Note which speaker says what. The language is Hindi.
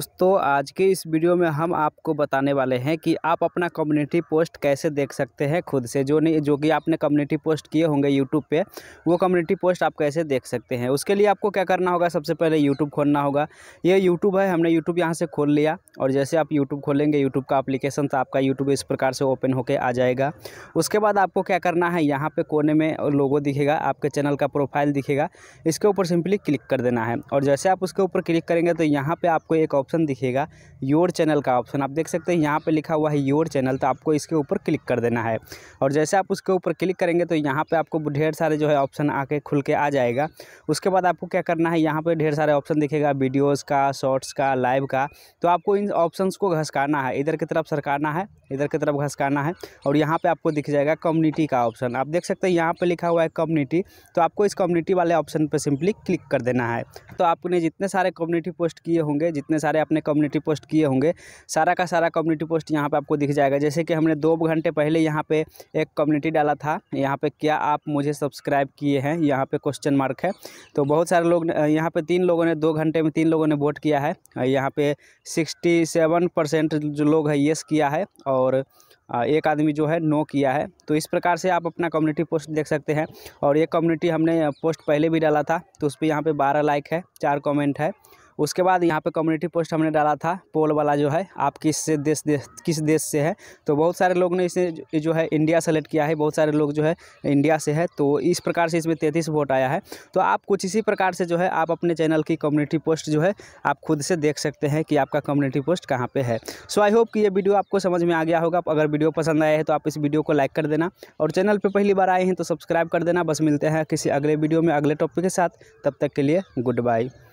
Speaker 1: दोस्तों आज के इस वीडियो में हम आपको बताने वाले हैं कि आप अपना कम्युनिटी पोस्ट कैसे देख सकते हैं खुद से जो नहीं जो कि आपने कम्युनिटी पोस्ट किए होंगे यूट्यूब पे वो कम्युनिटी पोस्ट आप कैसे देख सकते हैं उसके लिए आपको क्या करना होगा सबसे पहले यूट्यूब खोलना होगा ये यूट्यूब है हमने यूट्यूब यहाँ से खोल लिया और जैसे आप यूट्यूब खोलेंगे यूट्यूब का अप्लीकेशन तो आपका यूट्यूब इस प्रकार से ओपन होकर आ जाएगा उसके बाद आपको क्या करना है यहाँ पर कोने में लोगो दिखेगा आपके चैनल का प्रोफाइल दिखेगा इसके ऊपर सिंपली क्लिक कर देना है और जैसे आप उसके ऊपर क्लिक करेंगे तो यहाँ पर आपको एक ऑप्शन ऑप्शन दिखेगा योर चैनल का ऑप्शन आप देख सकते हैं यहाँ पर लिखा हुआ है योर चैनल तो आपको इसके ऊपर क्लिक कर देना है और जैसे आप उसके ऊपर क्लिक करेंगे तो यहाँ पर आपको ढेर सारे जो है ऑप्शन आके खुल के आ जाएगा उसके बाद आपको क्या करना है यहाँ पर ढेर सारे ऑप्शन दिखेगा वीडियोज़ का शॉर्ट्स का लाइव का तो आपको इन ऑप्शन को घसकाना है इधर की तरफ सरकाना है इधर की तरफ घसकाना है और यहाँ पर आपको दिख जाएगा कम्युनिटी का ऑप्शन आप देख सकते हैं यहाँ पर लिखा हुआ है कम्युनिटी तो आपको इस कम्युनिटी वाले ऑप्शन पर सिंपली क्लिक कर देना है तो आपने जितने सारे कम्युनिटी पोस्ट किए होंगे जितने सारे आपने कम्युनिटी पोस्ट किए होंगे सारा का सारा कम्युनिटी पोस्ट यहाँ पर आपको दिख जाएगा जैसे कि हमने दो घंटे पहले यहाँ पे एक कम्युनिटी डाला था यहाँ पे क्या आप मुझे सब्सक्राइब किए हैं यहाँ पे क्वेश्चन मार्क है तो बहुत सारे लोग यहाँ पर तीन लोगों ने दो घंटे में तीन लोगों ने वोट किया है यहाँ पे सिक्सटी सेवन परसेंट जो लोग है येस किया है और एक आदमी जो है नो किया है तो इस प्रकार से आप अपना कम्युनिटी पोस्ट देख सकते हैं और ये कम्युनिटी हमने पोस्ट पहले भी डाला था तो उस पर यहाँ पे बारह लाइक है चार कमेंट है उसके बाद यहाँ पे कम्युनिटी पोस्ट हमने डाला था पोल वाला जो है आप किस से देश देश किस देश से है तो बहुत सारे लोग ने इसे जो है इंडिया सेलेक्ट किया है बहुत सारे लोग जो है इंडिया से है तो इस प्रकार से इसमें तैंतीस वोट आया है तो आप कुछ इसी प्रकार से जो है आप अपने चैनल की कम्युनिटी पोस्ट जो है आप खुद से देख सकते हैं कि आपका कम्युनिटी पोस्ट कहाँ पर है सो आई होप कि ये वीडियो आपको समझ में आ गया होगा अगर वीडियो पसंद आया है तो आप इस वीडियो को लाइक कर देना और चैनल पर पहली बार आए हैं तो सब्सक्राइब कर देना बस मिलते हैं किसी अगले वीडियो में अगले टॉपिक के साथ तब तक के लिए गुड बाय